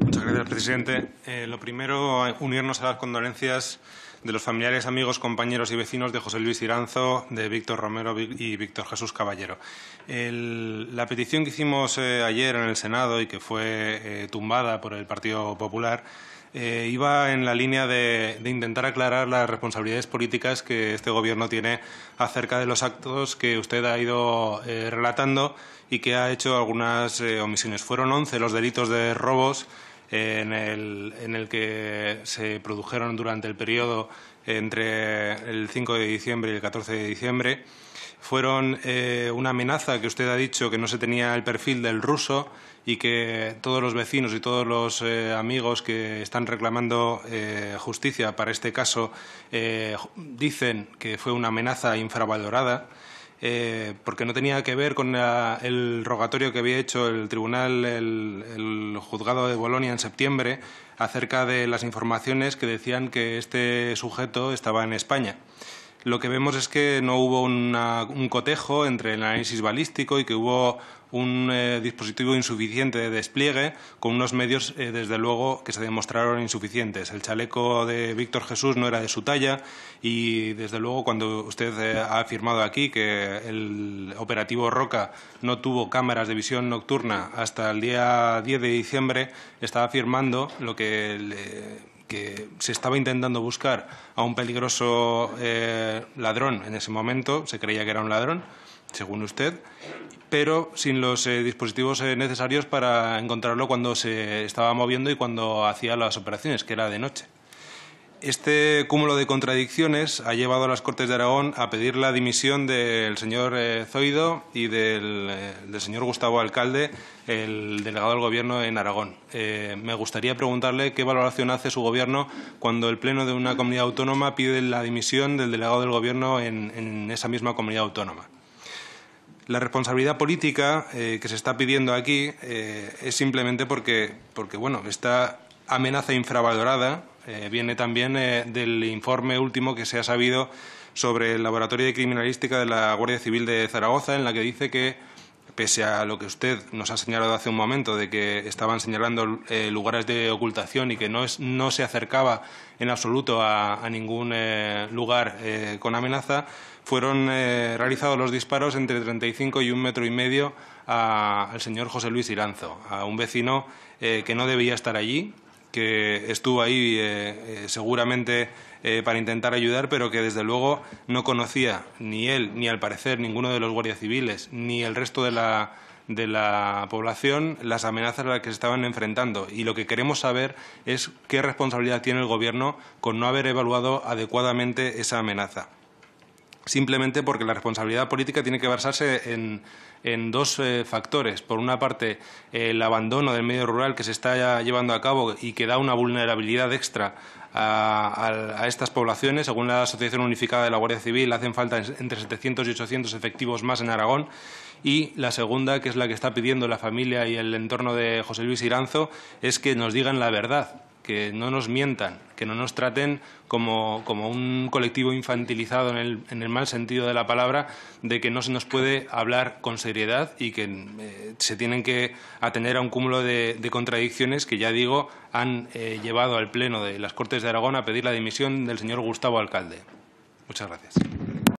Muchas gracias, presidente. Eh, lo primero, unirnos a las condolencias de los familiares, amigos, compañeros y vecinos de José Luis Iranzo, de Víctor Romero y Víctor Jesús Caballero. la petición que hicimos eh, ayer en el Senado y que fue eh, tumbada por el Partido Popular eh, iba en la línea de, intentar aclarar las responsabilidades políticas que este Gobierno tiene acerca de los actos que usted ha ido eh, relatando y que ha hecho algunas eh, omisiones. Fueron once los delitos de robos en el, que se produjeron durante el periodo entre el 5 de diciembre y el 14 de diciembre fueron eh, una amenaza que usted ha dicho que no se tenía el perfil del ruso y que todos los vecinos y todos los eh, amigos que están reclamando eh, justicia para este caso dicen que fue una amenaza infravalorada. Eh, porque no tenía que ver con el rogatorio que había hecho el tribunal, el juzgado de Bolonia en septiembre, acerca de las informaciones que decían que este sujeto estaba en España lo que vemos es que no hubo un cotejo entre el análisis balístico y que hubo un eh, dispositivo insuficiente de despliegue con unos medios, eh, desde luego, que se demostraron insuficientes. El chaleco de Víctor Jesús no era de su talla y, desde luego, cuando usted eh, ha afirmado aquí que el operativo Roca no tuvo cámaras de visión nocturna hasta el día 10 de diciembre, estaba afirmando lo que que se estaba intentando buscar a un peligroso eh, ladrón en ese momento, se creía que era un ladrón, según usted, pero sin los eh, dispositivos eh, necesarios para encontrarlo cuando se estaba moviendo y cuando hacía las operaciones, que era de noche. Este cúmulo de contradicciones ha llevado a las Cortes de Aragón a pedir la dimisión del señor eh, Zoido y eh, del, señor Gustavo Alcalde, el delegado del Gobierno en Aragón. Eh, me gustaría preguntarle qué valoración hace su Gobierno cuando el Pleno de una comunidad autónoma pide la dimisión del delegado del Gobierno en, esa misma comunidad autónoma la responsabilidad política que se está pidiendo aquí es simplemente porque, porque bueno, esta amenaza infravalorada eh, viene también eh, del informe último que se ha sabido sobre el Laboratorio de Criminalística de la Guardia Civil de Zaragoza, en la que dice que, pese a lo que usted nos ha señalado hace un momento, de que estaban señalando eh, lugares de ocultación y que no, no se acercaba en absoluto a, ningún lugar con amenaza, fueron realizados los disparos entre 35 y un metro y medio al señor José Luis Iranzo, a un vecino que no debía estar allí, que estuvo ahí eh, eh, seguramente eh, para intentar ayudar, pero que desde luego no conocía ni él, ni al parecer ninguno de los guardias civiles, ni el resto de la, de la población las amenazas a las que se estaban enfrentando. Y lo que queremos saber es qué responsabilidad tiene el Gobierno con no haber evaluado adecuadamente esa amenaza simplemente porque la responsabilidad política tiene que basarse en, dos eh, factores. Por una parte, el abandono del medio rural que se está llevando a cabo y que da una vulnerabilidad extra a, a, estas poblaciones. Según la Asociación Unificada de la Guardia Civil, hacen falta entre 700 y 800 efectivos más en Aragón. Y la segunda, que es la que está pidiendo la familia y el entorno de José Luis Iranzo, es que nos digan la verdad que no nos mientan, que no nos traten como, un colectivo infantilizado en el, mal sentido de la palabra, de que no se nos puede hablar con seriedad y que eh, se tienen que atender a un cúmulo de, contradicciones que, ya digo, han eh, llevado al Pleno de las Cortes de Aragón a pedir la dimisión del señor Gustavo Alcalde. Muchas gracias.